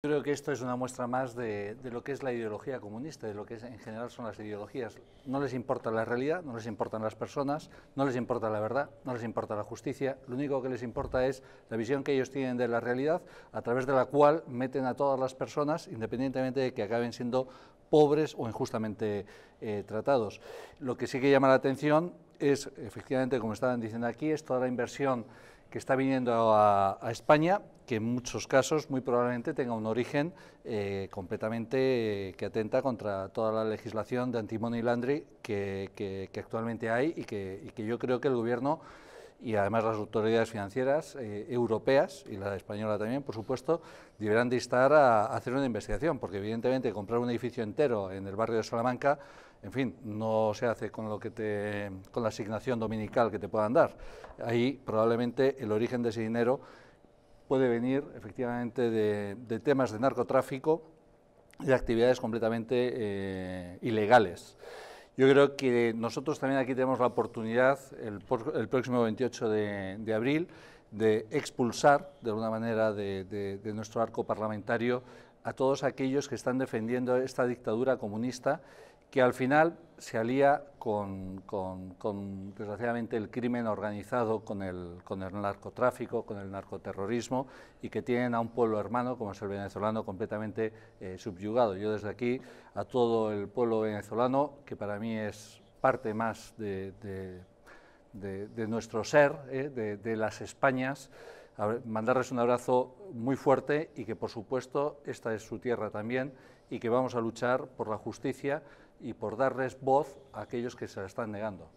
Creo que esto es una muestra más de, lo que es la ideología comunista, de lo que en general son las ideologías. No les importa la realidad, no les importan las personas, no les importa la verdad, no les importa la justicia. Lo único que les importa es la visión que ellos tienen de la realidad, a través de la cual meten a todas las personas, independientemente de que acaben siendo pobres o injustamente eh, tratados. Lo que sí que llama la atención es, efectivamente, como estaban diciendo aquí, es toda la inversión que está viniendo a, España, que en muchos casos muy probablemente tenga un origen eh, completamente eh, que atenta contra toda la legislación de antimoney money que, actualmente hay y que yo creo que el Gobierno y además las autoridades financieras eh, europeas y la española también, por supuesto, deberán de instar a, hacer una investigación, porque evidentemente comprar un edificio entero en el barrio de Salamanca, en fin, no se hace con lo que te, con la asignación dominical que te puedan dar. Ahí probablemente el origen de ese dinero puede venir efectivamente de, temas de narcotráfico y de actividades completamente eh, ilegales. Yo creo que nosotros también aquí tenemos la oportunidad, el, próximo 28 de, abril, de expulsar de alguna manera de nuestro arco parlamentario a todos aquellos que están defendiendo esta dictadura comunista que al final se alía con, desgraciadamente, el crimen organizado, con el, con el narcotráfico, con el narcoterrorismo, y que tienen a un pueblo hermano, como es el venezolano, completamente eh, subyugado. Yo desde aquí, a todo el pueblo venezolano, que para mí es parte más de, nuestro ser, eh, de las Españas, mandarles un abrazo muy fuerte y que, por supuesto, esta es su tierra también y que vamos a luchar por la justicia y por darles voz a aquellos que se la están negando.